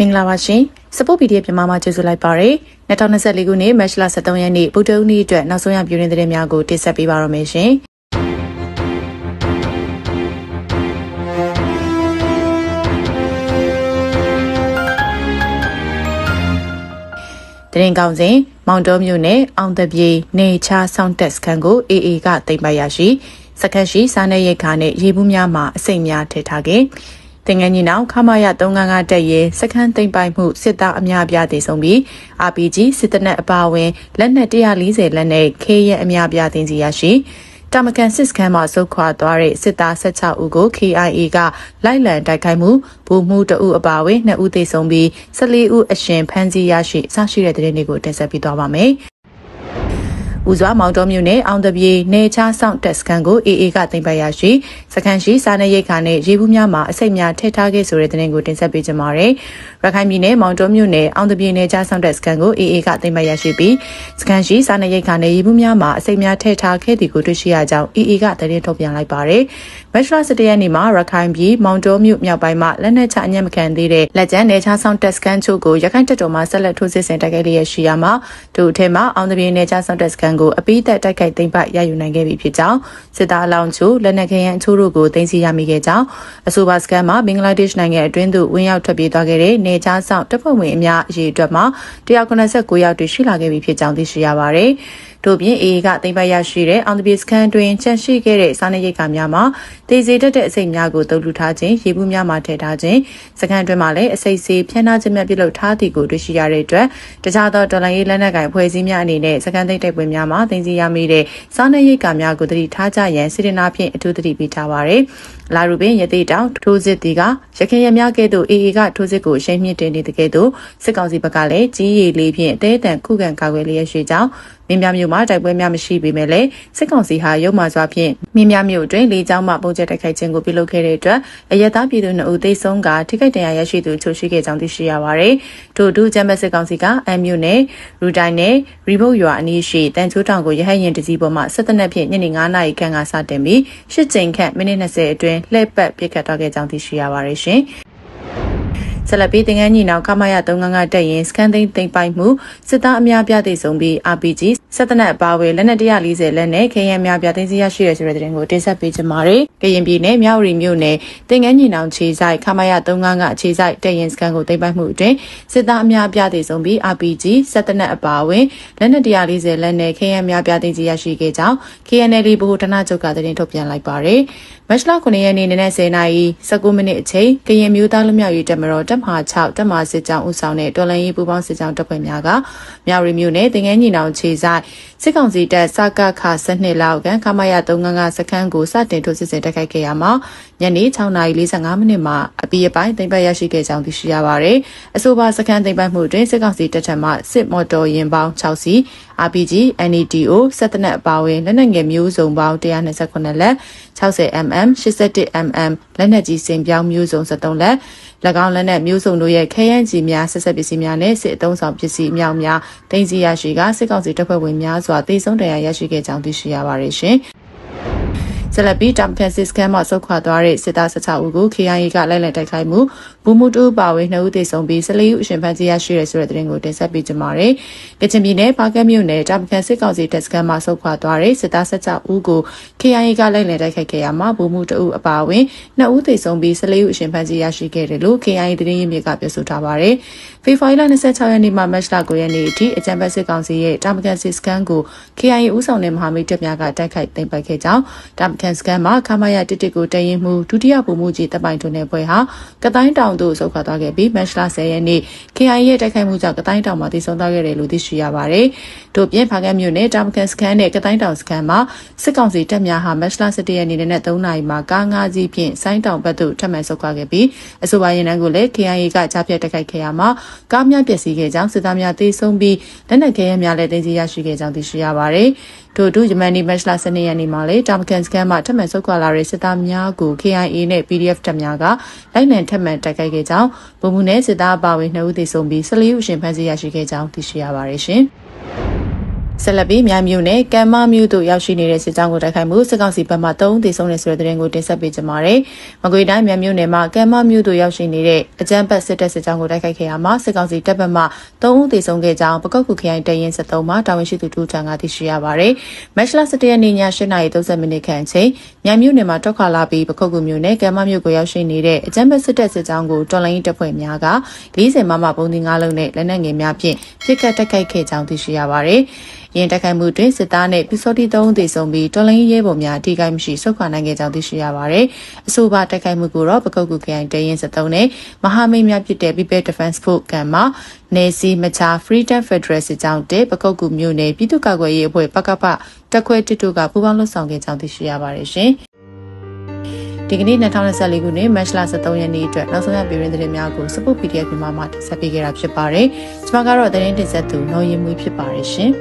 မင်္ဂလာပါရှင်။ Support PDF မြန်မာမှာကြိုဆိုလိုက်ပါရစေ။2024ခုနှစ်မတ်လ23ရက်နေ့ဗုဒ္ဓဦးနေ့အတွက်နောက်ဆုံးရပြည်တွင်းသတင်းများကိုတင်ဆက်ပေးပါရမရှင်။တရင်ကောင်းစဉ်မောင်တော်မြို့နယ်အောင်တပြေနေချာဆောင်းတက်စကန်ကို AA ကသိမ်းပိုက်ရရှိစကန်ရှိစားနယ်ရိတ်ခါနဲ့ရေဘူးများမှာအစိမ့်များထည့်ထားခဲ့တင်ငန်းကြီးနောက်ခမာရ395တက်ရဲစခန်းသိမ့်ပိုင်မှုစစ်သားအများအပြားတေဆုံးပြီး RPG စစ်တနက်အပါအဝင်လက်နက်140လက်နဲ့ခဲရဲအများအပြားတင်စီရရှိတမကန်စစ်စခန်းမှာစုခွာသွားတဲ့စစ်သား16ဦးကို KIA ကလိုက်လံတိုက်ခိုက်မှုဗိုလ်မှူး2ဦးအပါအဝင်2ဦးသေဆုံးပြီး14ဦးအရှင်ဖမ်းဆီးရရှိအစရှိတဲ့တဲ့တွေကိုတင်ဆက်ပေးသွားပါမယ်။ဦးစွာမောင်တော်မြို့နယ်အောင်တပြေနေချားဆောင်တက်စကန်ကို AA ကတင်ပတ်ရရှိစကန်ရှိစားနပ်ရိက္ခာနဲ့ရေဘူးများမှာအစိတ်များထည့်ထားခဲ့ဆိုတဲ့သတင်းကိုတင်ဆက်ပေးကြပါရယ်။ရခိုင်ပြည်နယ်မောင်တော်မြို့နယ်အောင်တပြေနေချားဆောင်တက်စကန်ကို AA ကတင်ပတ်ရရှိပြီးစကန်ရှိစားနပ်ရိက္ခာနဲ့ရေဘူးများမှာအစိတ်များထည့်ထားခဲ့သည်ကိုတွေ့ရှိရကြောင်း AA ကသတင်းထုတ်ပြန်လိုက်ပါရယ်။မက်ထရာ၁၁ရက်နေ့မှာရခိုင်ပြည်မောင်တော်မြို့မြောက်ပိုင်းမှာလက်နက်ချအညံ့မခံသေးတဲ့လက်ကျန်းနေချားဆောင်တက်စကန်ချို့ကိုရခိုင်တပ်တော်မှဆက်လက်ထိုးစစ်ဆင်တိုက်ခိုက်လျက်ရှိရမှာဒုအထက်မှာအောင်တပြေနေချားဆောင်တက်စကန်ကိုအပိသက်တိုက်ခိုက်သိမ်းပိုက်ရယူနိုင်ခဲ့ပြီဖြစ်ကြောင်းစစ်သားအလောင်းချို့လက်နက်ခဲယမ်းအချို့တို့ကိုသိမ်းဆည်းရမိခဲ့ကြောင်းအဆိုပါစကန်မှာဘင်္ဂလားဒေ့ရှ်နိုင်ငံအတွင်းသို့ဝင်ရောက်ထွက်ပြေးသွားခဲ့တဲ့နေချားဆောင်တပ်ဖွဲ့ဝင်အများအရေအတွက်မှာ189ယောက်တွေ့ရှိလာခဲ့ပြီဖြစ်ကြောင်းသိရှိရပါတယ်။ထို့ပြင် AA ကသိမ်းပိုက်ရရှိတဲ့အောင်တပြေစကန်တွင်ချန်ရှိခဲ့တဲ့စားနပ်ရိက္ခာများမှာတည်စေတတ်တဲ့အစိတ်များကိုတုပ်လူထားခြင်းရေဘူးများမှာထည့်ထားခြင်းစကန်တွင်မှာလည်းအစိတ်စေးဖျန်းနှားခြင်းများပြုလုပ်ထားသည့်ကိုတွေ့ရှိရတဲ့အတွက်တခြားသောတော်လှန်ရေးလက်နက်ကိုင်ဖွဲ့စည်းများအနေနဲ့စကန်သိမ်းတိုက်ပွဲများများမှာသိမ်းဆည်းရမိတဲ့စားနပ်ရိက္ခာများကိုတတိထားကြရန်စေတနာဖြင့်အထူးတတိပေးထားပါရယ်။လာရူပင်ရသေးတောင်ထိုးစစ်တီကရခိုင်ရများကဲ့သို့ AA ကထိုးစစ်ကိုအရှိန်မြင့်တင်နေတဲ့ကဲ့သို့စစ်ကောင်စီဘက်ကလည်းကြီးရည်လေးဖြင့်အသေးအတန်ခုခံကာကွယ်လျက်ရှိကြောင်းမင်းများမျိုးမှာတိုက်ပွဲများမရှိပေမဲ့လည်းစစ်ကောင်စီဟာရုံမှစွာဖြင့်မင်းများမျိုးအတွင်းလေကြောင်းမှပုံကျက်တိုက်ခိုက်ခြင်းကိုပြုလုပ်ခဲ့တဲ့အတွက်အရသာပြည်သူနှုတ်သိဆုံးကထိခိုက်ဒဏ်ရာရရှိသူချို့ရှိခဲ့ကြောင်းသိရှိရပါတယ်။ထို့ဒုဂျမတ်စစ်ကောင်စီကအမ်မျိုးနဲ့ရူတိုင်းနဲ့ရီဘုတ်ရွာအနီးရှိတန်ချိုးတောင်ကိုရဟတ်ရင်တစည်းပေါ်မှာစစ်တပ်နဲ့ဖြင့်ညနေ9နာရီခန့်ကစတင်ပြီး၈ချိန်ခန့်မိနစ်20အတွင်းလှည့်ပတ်ပစ်ခတ်တော့ခဲ့ကြောင်းသိရှိရပါတယ်ရှင်။ဆက်လက်ပြီးတင်ငန်းညီနောင်ကမရ399တက်ရင်စကန်သိန်းသိမ့်ပိုက်မှုစစ်သားအများပြသိဆုံးပြီး RPG စက်တနက်ပါဝယ်လက်နက်140လက်နဲ့ခရမ်းများပြသိန်းစီရရှိရဆိုတဲ့သတင်းကိုတင်ဆက်ပေးချင်ပါတယ်။ကရင်ပြည်နယ်မြဝတီမြို့နယ်တင်ငန်းညီနောင်ခြေဆိုင်ကမရ399အခြေဆိုင်တက်ရင်စကန်ကိုသိမ့်ပိုက်မှုအတွင်းစစ်သားအများပြသိဆုံးပြီး RPG စက်တနက်အပါအဝင်လက်နက်140လက်နဲ့ခရမ်းများပြသိန်းစီရရှိခဲ့ကြောင်း KNL ဗဟိုဌာနချုပ်ကသတင်းထုတ်ပြန်လိုက်ပါတယ်။မတ်လ9ရက်နေ့နနက်10:19မိနစ်အချိန်ကရင်မျိုးသားလူမျိုးရေးတက်မတော်တက်တပ်မဟာ6တပ်မဟာစစ်ကြောင်းဦးဆောင်တဲ့တော်လှန်ရေးပူးပေါင်းစစ်ကြောင်းတပ်ဖွဲ့များကမြရီမြို့နယ်တင်ငန်းညီနောင်ခြေဆိုင်စစ်ကောင်စီတပ်စကခ12လောက်ကန်ခမရ395စခန်းကိုစတင်ထုတ်စစ်ဆင်တိုက်ခိုက်ခဲ့ရမှာညနေ6:45မိနစ်မှာအပီးအပိုင်းသိမ်းပိုက်ရရှိခဲ့ကြောင်းသိရှိရပါတယ်။အဆိုပါစခန်းသိမ်းပိုက်မှုတွင်စစ်ကောင်စီတပ်ထံမှစစ်မော်တော်ယာဉ်ပေါင်း6စီ RPG NADO စက်တနက်အပါဝင်လက်နက်ငယ်မျိုးစုံပေါင်း129လက် 60mm 81mm လက်နက်ကြီးစင်ပြောင်းမျိုးစုံ73လက်၎င်းလက်နက်မျိုးစုံတို့ရဲ့ခဲယမ်းကြီးများဆက်ဆက်ပစ္စည်းများနဲ့စစ်အုံဆောင်ပစ္စည်းအမြောက်များတင်စီရရှိကစစ်ကောင်စီတပ်ဖွဲ့ဝင်များစွာတိုက်စုံတရားရရှိခဲ့ကြောင်းသိရှိရပါတယ်ရှင်။ဆက်လက်ပြီးတောင်ဖက်စစ်စကန်မှဆုတ်ခွာသွားတဲ့စစ်သား16ဦးကို KIA ကလိုက်လံတိုက်ခိုက်မှုဘူမှုတူပါဝင်2ဦးသေဆုံးပြီး14ဦးအရှင်ဖမ်းဆီးရရှိရဆိုတဲ့သတင်းကိုတင်ဆက်ပေးကြပါမယ်။ကချင်ပြည်နယ်ပါကက်မြို့နယ်တောင်ဖက်စစ်ကောင်စီတပ်စကန်မှဆုတ်ခွာသွားတဲ့စစ်သား16ဦးကို KIA ကလိုက်လံတိုက်ခိုက်ခဲ့ရမှာဘူမှုတူအပါဝင်2ဦးသေဆုံးပြီး14ဦးအရှင်ဖမ်းဆီးရရှိခဲ့တယ်လို့ KIA သတင်းရင်းမြစ်ကပြောဆိုထားပါတယ်။ဖေဖော်ဝါရီလ26ရက်နေ့မှမတ်လ9ရက်နေ့အထိအကြံဖက်စစ်ကောင်စီရဲ့တောင်ဖက်စစ်စကန်ကို KIA ဦးဆောင်တဲ့မဟာမိတ်တပ်များကတိုက်ခိုက်သိမ်းပိုက်ခဲ့ကြောင်းတောင်ခန့်စခန်းမှာခမရတစ်တစ်ကိုတရင်မှုဒုတိယဗိုလ်မှူးကြီးတပ်ပိုင်ထွန်းတဲ့ဘွဲဟာကတိုင်းတောင်သို့ဆုတ်ခွာသွားခဲ့ပြီးမက်ရှလာ10ရက်နေ့ KI ရဲ့တိုက်ခိုက်မှုကြောင့်ကတိုင်းတောင်မှာတည်ဆုံသွားခဲ့တယ်လို့သိရှိရပါတယ်။ထို့ပြင်ဖာကမြို့နယ်တာမခန့်စခန်းနဲ့ကတိုင်းတောင်စခန်းမှာစစ်ကောင်စီတပ်များဟာမက်ရှလာ17ရက်နေ့နဲ့3နာရီမှာကား၅စီးဖြင့်ဆိုင်းတောင်ဘက်သို့ထပ်မံဆုတ်ခွာခဲ့ပြီးအဆိုပါရင်တန်းကိုလည်း KI ကကြားဖြတ်တိုက်ခိုက်ခဲ့ရမှာကားများပျက်စီးခဲ့ကြောင်းစစ်သားများတေဆုံးပြီးလက်နက်ခဲယမ်းများလည်းတင်စီရရှိခဲ့ကြောင်းသိရှိရပါတယ်။ထို့အတူယမန်နီမက်ရှလာ12ရက်နေ့မှာလည်းတာမကန်စကန်မှထပ်မံဆုတ်ခွာလာတဲ့စစ်သားများကို KIA နဲ့ PDF တပ်များကလိုက်လံထပ်မံတိုက်ခိုက်ခဲ့ကြောင်းဗိုလ်မှူးနဲ့စစ်သားအပါအဝင်2ဦးသေဆုံးပြီး14ဦးရှင်ဖမ်းဆီးရရှိခဲ့ကြောင်းသိရှိရပါတယ်ရှင်။ဆက်လက်ပြီးမြိုင်မြို့နယ်ကံမမြို့သို့ရောက်ရှိနေတဲ့စစ်ကြောင်းကိုတိုက်ခိုက်မှုစစ်ကောင်စီဘက်မှ၃ဦးသေဆုံးတဲ့ဆိုတဲ့သတင်းကိုတင်ဆက်ပေးကြပါမယ်။မကွေတိုင်းမြိုင်မြို့နယ်မှာကံမမြို့သို့ရောက်ရှိနေတဲ့အကြမ်းဖက်စစ်တပ်စစ်ကြောင်းကိုတိုက်ခိုက်ခဲ့ရမှာစစ်ကောင်စီတပ်ဘက်မှ၃ဦးသေဆုံးခဲ့ကြောင်းပကောက်ကူခရိုင်တရင်73မှာတာဝန်ရှိသူတူချန်ကသိရှိရပါတယ်။မက်ရှလာ7ရက်နေ့ည8:30မိနစ်ခန့်အချိန်မြိုင်မြို့နယ်မှာတောက်ခါလာပြီးပကောက်ကူမြို့နယ်ကံမမြို့ကိုရောက်ရှိနေတဲ့အကြမ်းဖက်စစ်တပ်စစ်ကြောင်းကိုတော်လိုင်းတပ်ဖွဲ့များက40မမပုံသင်္ကားလုံးနဲ့လက်နက်ငယ်များဖြင့်ပစ်ခတ်တိုက်ခိုက်ခဲ့ကြောင်းသိရှိရပါတယ်။ရင်တိုက်ခိုက်မှုတွင်စစ်သားနဲ့ပစ္စတိသုံးဦးသေဆုံးပြီးတော်လင်းရဲဘော်များထိခိုက်မှုရှိဆုတ်ခွာနိုင်ခဲ့ကြောင်းသိရှိရပါတယ်။အဆိုပါတိုက်ခိုက်မှုကိုတော့ပကုတ်ကူကရင်တရင်73နဲ့မဟာမိတ်များဖြစ်တဲ့ People Defense Force ကမှနေစီမချာ Freedom Federal စစ်ကြောင်းတဲ့ပကုတ်ကူမြို့နယ်ပြည်သူ့ကာကွယ်ရေးအဖွဲ့ပကပတက်ခွဲတစ်တို့ကပူးပေါင်းလှုပ်ဆောင်ခဲ့ကြောင်းသိရှိရပါတယ်ရှင်။ဒီကနေ့2024ခုနှစ်မတ်လ23ရက်နေ့အတွက်နောက်ဆုံးရပြည်တွင်းသတင်းများကိုစပုတ် PDF မြန်မာမှတင်ဆက်ပေးခဲ့တာဖြစ်ပါတယ်။ကျွန်မကတော့သတင်းတင်ဆက်သူနှောရင်းမွေးဖြစ်ပါတယ်ရှင်။